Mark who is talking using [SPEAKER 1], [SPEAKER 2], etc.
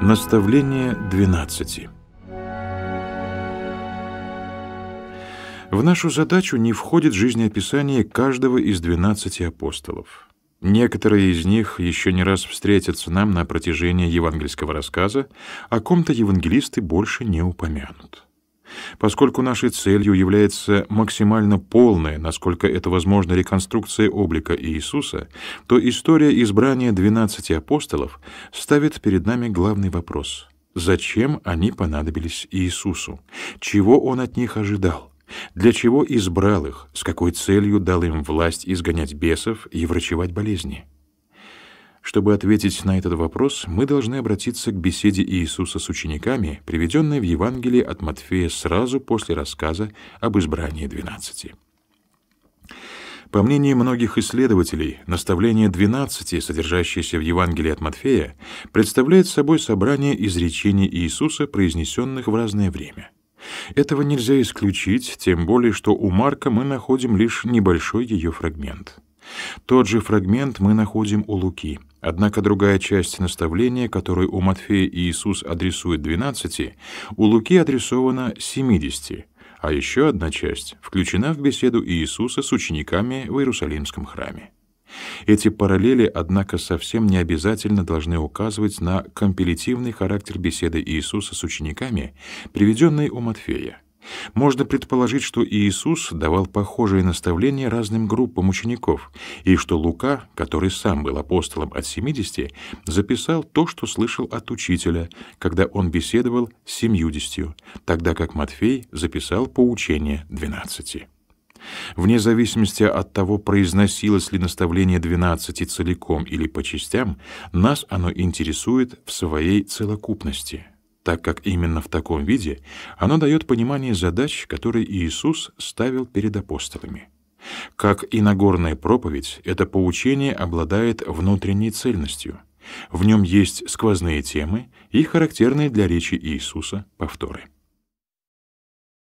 [SPEAKER 1] Наставление 12. В нашу задачу не входит жизнеописание каждого из 12 апостолов. Некоторые из них еще не раз встретятся нам на протяжении евангельского рассказа, о ком-то евангелисты больше не упомянут. Поскольку нашей целью является максимально полная, насколько это возможно, реконструкция облика Иисуса, то история избрания 12 апостолов ставит перед нами главный вопрос. Зачем они понадобились Иисусу? Чего он от них ожидал? Для чего избрал их? С какой целью дал им власть изгонять бесов и врачевать болезни? Чтобы ответить на этот вопрос, мы должны обратиться к беседе Иисуса с учениками, приведенной в Евангелии от Матфея сразу после рассказа об избрании двенадцати. По мнению многих исследователей, наставление 12, содержащееся в Евангелии от Матфея, представляет собой собрание изречений Иисуса, произнесенных в разное время. Этого нельзя исключить, тем более, что у Марка мы находим лишь небольшой ее фрагмент — тот же фрагмент мы находим у Луки. Однако другая часть наставления, которую у Матфея Иисус адресует 12, у Луки адресована 70, а еще одна часть включена в беседу Иисуса с учениками в Иерусалимском храме. Эти параллели, однако, совсем не обязательно должны указывать на компилятивный характер беседы Иисуса с учениками, приведенной у Матфея. Можно предположить, что Иисус давал похожие наставления разным группам учеников, и что Лука, который сам был апостолом от 70, записал то, что слышал от учителя, когда он беседовал с семьюдесятью, тогда как Матфей записал поучение 12. Вне зависимости от того, произносилось ли наставление 12 целиком или по частям, нас оно интересует в своей целокупности — так как именно в таком виде оно дает понимание задач, которые Иисус ставил перед апостолами. Как и Нагорная проповедь, это поучение обладает внутренней цельностью. В нем есть сквозные темы и характерные для речи Иисуса повторы.